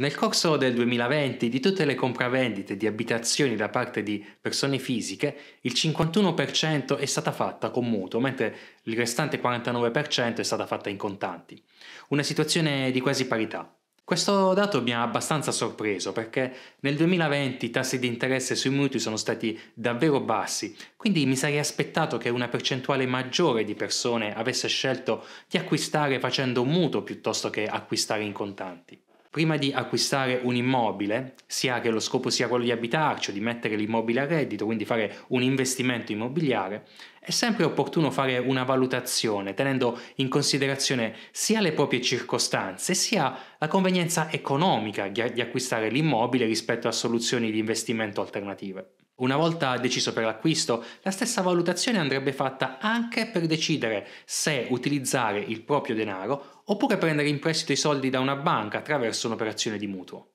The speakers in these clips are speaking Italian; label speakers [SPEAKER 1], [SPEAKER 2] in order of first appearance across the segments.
[SPEAKER 1] Nel corso del 2020 di tutte le compravendite di abitazioni da parte di persone fisiche, il 51% è stata fatta con mutuo, mentre il restante 49% è stata fatta in contanti. Una situazione di quasi parità. Questo dato mi ha abbastanza sorpreso perché nel 2020 i tassi di interesse sui mutui sono stati davvero bassi, quindi mi sarei aspettato che una percentuale maggiore di persone avesse scelto di acquistare facendo un mutuo piuttosto che acquistare in contanti. Prima di acquistare un immobile, sia che lo scopo sia quello di abitarci o di mettere l'immobile a reddito, quindi fare un investimento immobiliare, è sempre opportuno fare una valutazione tenendo in considerazione sia le proprie circostanze sia la convenienza economica di acquistare l'immobile rispetto a soluzioni di investimento alternative. Una volta deciso per l'acquisto, la stessa valutazione andrebbe fatta anche per decidere se utilizzare il proprio denaro oppure prendere in prestito i soldi da una banca attraverso un'operazione di mutuo.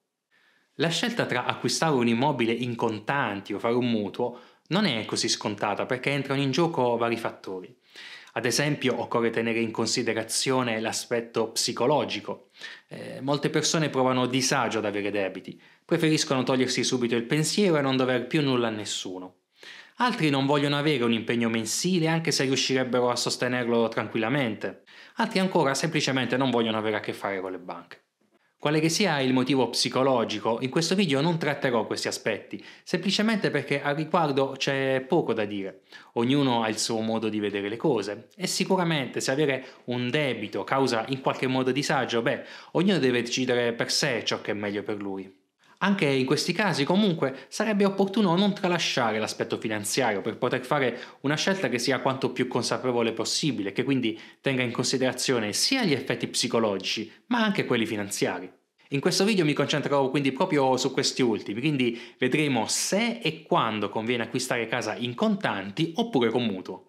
[SPEAKER 1] La scelta tra acquistare un immobile in contanti o fare un mutuo non è così scontata perché entrano in gioco vari fattori. Ad esempio occorre tenere in considerazione l'aspetto psicologico. Eh, molte persone provano disagio ad avere debiti, preferiscono togliersi subito il pensiero e non dover più nulla a nessuno. Altri non vogliono avere un impegno mensile anche se riuscirebbero a sostenerlo tranquillamente. Altri ancora semplicemente non vogliono avere a che fare con le banche. Quale che sia il motivo psicologico, in questo video non tratterò questi aspetti, semplicemente perché al riguardo c'è poco da dire. Ognuno ha il suo modo di vedere le cose e sicuramente se avere un debito causa in qualche modo disagio, beh, ognuno deve decidere per sé ciò che è meglio per lui. Anche in questi casi comunque sarebbe opportuno non tralasciare l'aspetto finanziario per poter fare una scelta che sia quanto più consapevole possibile, che quindi tenga in considerazione sia gli effetti psicologici ma anche quelli finanziari. In questo video mi concentrerò quindi proprio su questi ultimi, quindi vedremo se e quando conviene acquistare casa in contanti oppure con mutuo.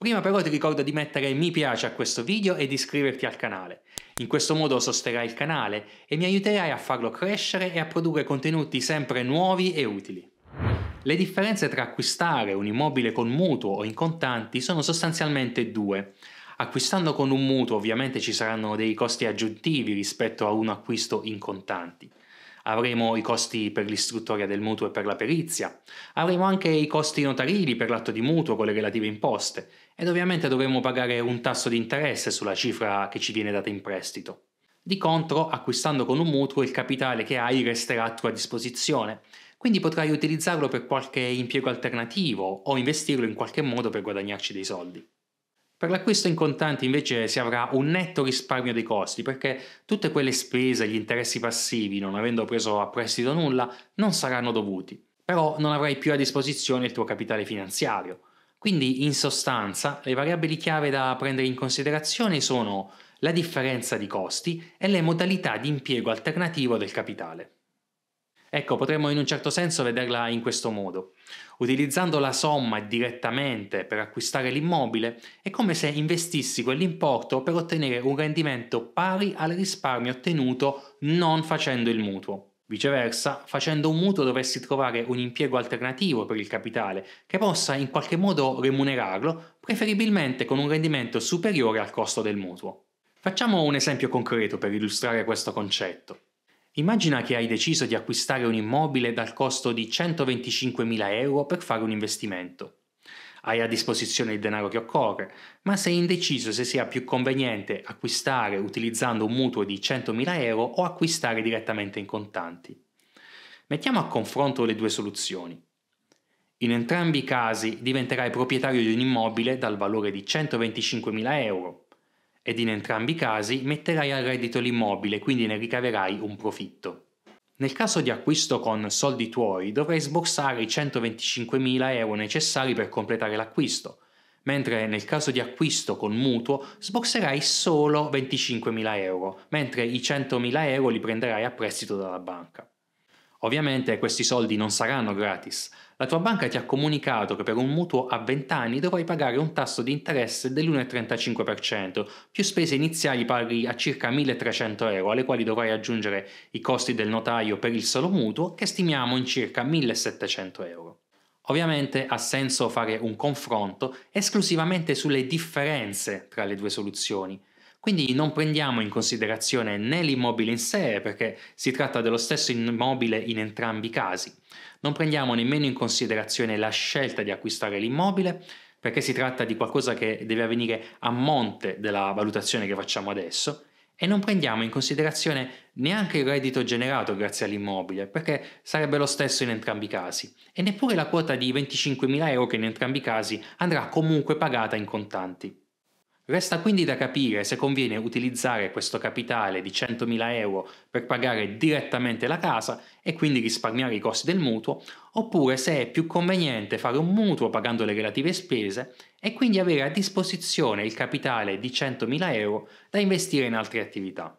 [SPEAKER 1] Prima però ti ricordo di mettere mi piace a questo video e di iscriverti al canale. In questo modo sosterrai il canale e mi aiuterai a farlo crescere e a produrre contenuti sempre nuovi e utili. Le differenze tra acquistare un immobile con mutuo o in contanti sono sostanzialmente due. Acquistando con un mutuo ovviamente ci saranno dei costi aggiuntivi rispetto a un acquisto in contanti. Avremo i costi per l'istruttoria del mutuo e per la perizia, avremo anche i costi notarili per l'atto di mutuo con le relative imposte ed ovviamente dovremo pagare un tasso di interesse sulla cifra che ci viene data in prestito. Di contro, acquistando con un mutuo, il capitale che hai resterà a tua disposizione, quindi potrai utilizzarlo per qualche impiego alternativo o investirlo in qualche modo per guadagnarci dei soldi. Per l'acquisto in contanti invece si avrà un netto risparmio dei costi perché tutte quelle spese e gli interessi passivi, non avendo preso a prestito nulla, non saranno dovuti. Però non avrai più a disposizione il tuo capitale finanziario, quindi in sostanza le variabili chiave da prendere in considerazione sono la differenza di costi e le modalità di impiego alternativo del capitale. Ecco, potremmo in un certo senso vederla in questo modo. Utilizzando la somma direttamente per acquistare l'immobile è come se investissi quell'importo per ottenere un rendimento pari al risparmio ottenuto non facendo il mutuo. Viceversa, facendo un mutuo dovresti trovare un impiego alternativo per il capitale che possa in qualche modo remunerarlo, preferibilmente con un rendimento superiore al costo del mutuo. Facciamo un esempio concreto per illustrare questo concetto. Immagina che hai deciso di acquistare un immobile dal costo di 125.000 euro per fare un investimento hai a disposizione il denaro che occorre, ma sei indeciso se sia più conveniente acquistare utilizzando un mutuo di 100.000 euro o acquistare direttamente in contanti. Mettiamo a confronto le due soluzioni. In entrambi i casi diventerai proprietario di un immobile dal valore di 125.000 euro ed in entrambi i casi metterai a reddito l'immobile, quindi ne ricaverai un profitto. Nel caso di acquisto con soldi tuoi dovrai sborsare i 125.000 euro necessari per completare l'acquisto, mentre nel caso di acquisto con mutuo sborserai solo 25.000 euro, mentre i 100.000 euro li prenderai a prestito dalla banca. Ovviamente questi soldi non saranno gratis, la tua banca ti ha comunicato che per un mutuo a 20 anni dovrai pagare un tasso di interesse dell'1,35%, più spese iniziali pari a circa 1.300 euro, alle quali dovrai aggiungere i costi del notaio per il solo mutuo, che stimiamo in circa 1.700 euro. Ovviamente ha senso fare un confronto esclusivamente sulle differenze tra le due soluzioni, quindi non prendiamo in considerazione né l'immobile in sé, perché si tratta dello stesso immobile in entrambi i casi. Non prendiamo nemmeno in considerazione la scelta di acquistare l'immobile, perché si tratta di qualcosa che deve avvenire a monte della valutazione che facciamo adesso e non prendiamo in considerazione neanche il reddito generato grazie all'immobile, perché sarebbe lo stesso in entrambi i casi, e neppure la quota di 25.000 euro che in entrambi i casi andrà comunque pagata in contanti. Resta quindi da capire se conviene utilizzare questo capitale di 100.000 euro per pagare direttamente la casa e quindi risparmiare i costi del mutuo, oppure se è più conveniente fare un mutuo pagando le relative spese e quindi avere a disposizione il capitale di 100.000 euro da investire in altre attività.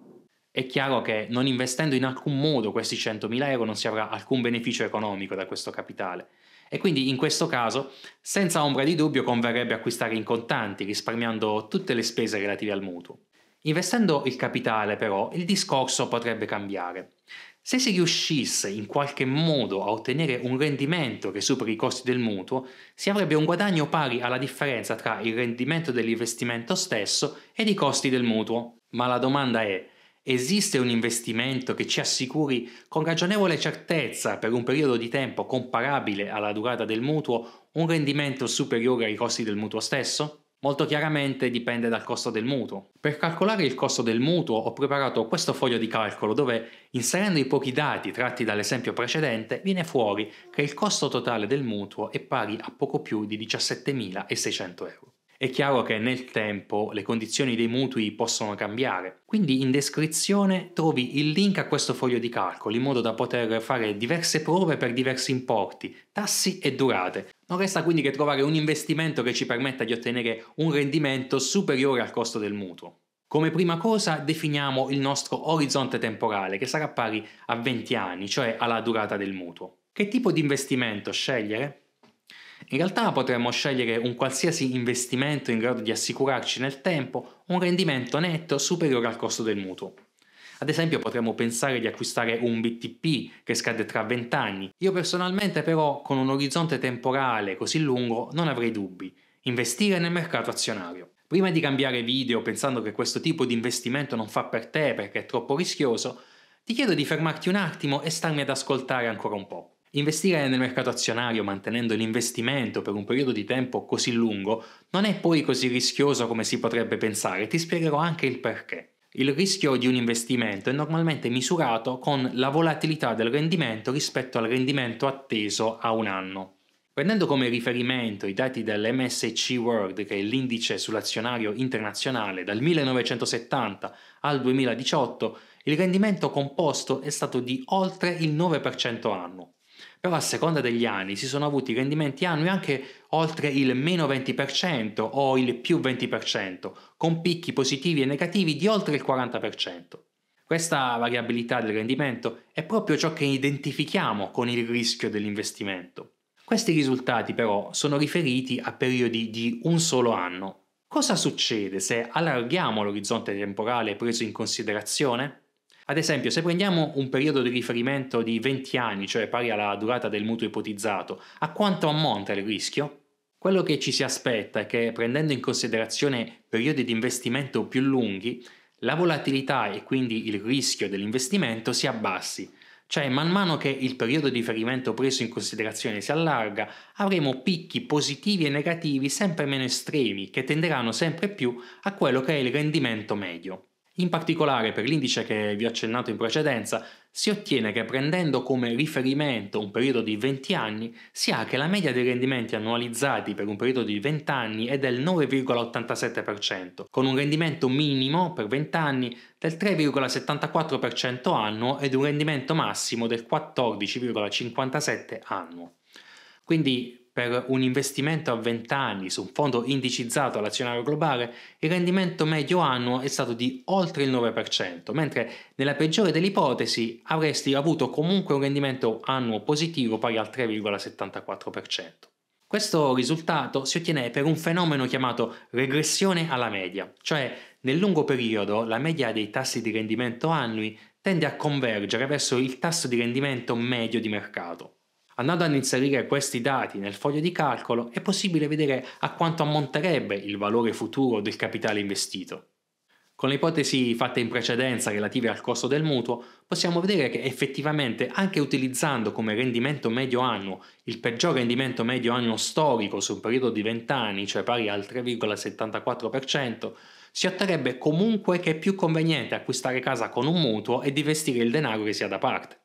[SPEAKER 1] È chiaro che non investendo in alcun modo questi 100.000 euro non si avrà alcun beneficio economico da questo capitale, e quindi in questo caso, senza ombra di dubbio, converrebbe acquistare in contanti, risparmiando tutte le spese relative al mutuo. Investendo il capitale, però, il discorso potrebbe cambiare. Se si riuscisse in qualche modo a ottenere un rendimento che superi i costi del mutuo, si avrebbe un guadagno pari alla differenza tra il rendimento dell'investimento stesso ed i costi del mutuo. Ma la domanda è, Esiste un investimento che ci assicuri con ragionevole certezza per un periodo di tempo comparabile alla durata del mutuo un rendimento superiore ai costi del mutuo stesso? Molto chiaramente dipende dal costo del mutuo. Per calcolare il costo del mutuo ho preparato questo foglio di calcolo dove, inserendo i pochi dati tratti dall'esempio precedente, viene fuori che il costo totale del mutuo è pari a poco più di 17.600 euro. È chiaro che nel tempo le condizioni dei mutui possono cambiare, quindi in descrizione trovi il link a questo foglio di calcolo in modo da poter fare diverse prove per diversi importi, tassi e durate. Non resta quindi che trovare un investimento che ci permetta di ottenere un rendimento superiore al costo del mutuo. Come prima cosa definiamo il nostro orizzonte temporale che sarà pari a 20 anni, cioè alla durata del mutuo. Che tipo di investimento scegliere? In realtà potremmo scegliere un qualsiasi investimento in grado di assicurarci nel tempo un rendimento netto superiore al costo del mutuo. Ad esempio potremmo pensare di acquistare un BTP che scade tra 20 anni. Io personalmente però con un orizzonte temporale così lungo non avrei dubbi. Investire nel mercato azionario. Prima di cambiare video pensando che questo tipo di investimento non fa per te perché è troppo rischioso, ti chiedo di fermarti un attimo e starmi ad ascoltare ancora un po'. Investire nel mercato azionario mantenendo l'investimento per un periodo di tempo così lungo non è poi così rischioso come si potrebbe pensare, ti spiegherò anche il perché. Il rischio di un investimento è normalmente misurato con la volatilità del rendimento rispetto al rendimento atteso a un anno. Prendendo come riferimento i dati dell'MSC World, che è l'indice sull'azionario internazionale dal 1970 al 2018, il rendimento composto è stato di oltre il 9% annuo però a seconda degli anni si sono avuti rendimenti annui anche oltre il meno 20% o il più 20%, con picchi positivi e negativi di oltre il 40%. Questa variabilità del rendimento è proprio ciò che identifichiamo con il rischio dell'investimento. Questi risultati però sono riferiti a periodi di un solo anno. Cosa succede se allarghiamo l'orizzonte temporale preso in considerazione? Ad esempio, se prendiamo un periodo di riferimento di 20 anni, cioè pari alla durata del mutuo ipotizzato, a quanto ammonta il rischio? Quello che ci si aspetta è che, prendendo in considerazione periodi di investimento più lunghi, la volatilità e quindi il rischio dell'investimento si abbassi, cioè man mano che il periodo di riferimento preso in considerazione si allarga, avremo picchi positivi e negativi sempre meno estremi che tenderanno sempre più a quello che è il rendimento medio. In particolare per l'indice che vi ho accennato in precedenza, si ottiene che prendendo come riferimento un periodo di 20 anni, si ha che la media dei rendimenti annualizzati per un periodo di 20 anni è del 9,87%, con un rendimento minimo per 20 anni del 3,74% annuo ed un rendimento massimo del 14,57% annuo. Quindi per un investimento a 20 anni su un fondo indicizzato all'azionario globale, il rendimento medio annuo è stato di oltre il 9%, mentre nella peggiore delle ipotesi avresti avuto comunque un rendimento annuo positivo pari al 3,74%. Questo risultato si ottiene per un fenomeno chiamato regressione alla media, cioè nel lungo periodo la media dei tassi di rendimento annui tende a convergere verso il tasso di rendimento medio di mercato. Andando ad inserire questi dati nel foglio di calcolo è possibile vedere a quanto ammonterebbe il valore futuro del capitale investito. Con le ipotesi fatte in precedenza relative al costo del mutuo, possiamo vedere che effettivamente anche utilizzando come rendimento medio annuo il peggior rendimento medio annuo storico su un periodo di 20 anni, cioè pari al 3,74%, si otterrebbe comunque che è più conveniente acquistare casa con un mutuo e divestire il denaro che sia da parte.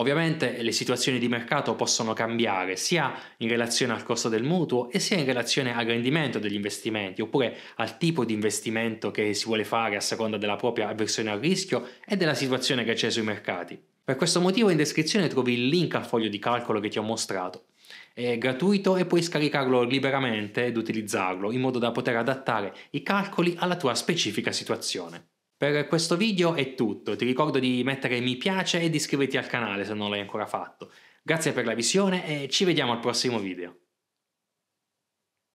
[SPEAKER 1] Ovviamente eh, le situazioni di mercato possono cambiare sia in relazione al costo del mutuo e sia in relazione al rendimento degli investimenti oppure al tipo di investimento che si vuole fare a seconda della propria avversione al rischio e della situazione che c'è sui mercati. Per questo motivo in descrizione trovi il link al foglio di calcolo che ti ho mostrato. È gratuito e puoi scaricarlo liberamente ed utilizzarlo in modo da poter adattare i calcoli alla tua specifica situazione. Per questo video è tutto, ti ricordo di mettere mi piace e di iscriverti al canale se non l'hai ancora fatto. Grazie per la visione e ci vediamo al prossimo video.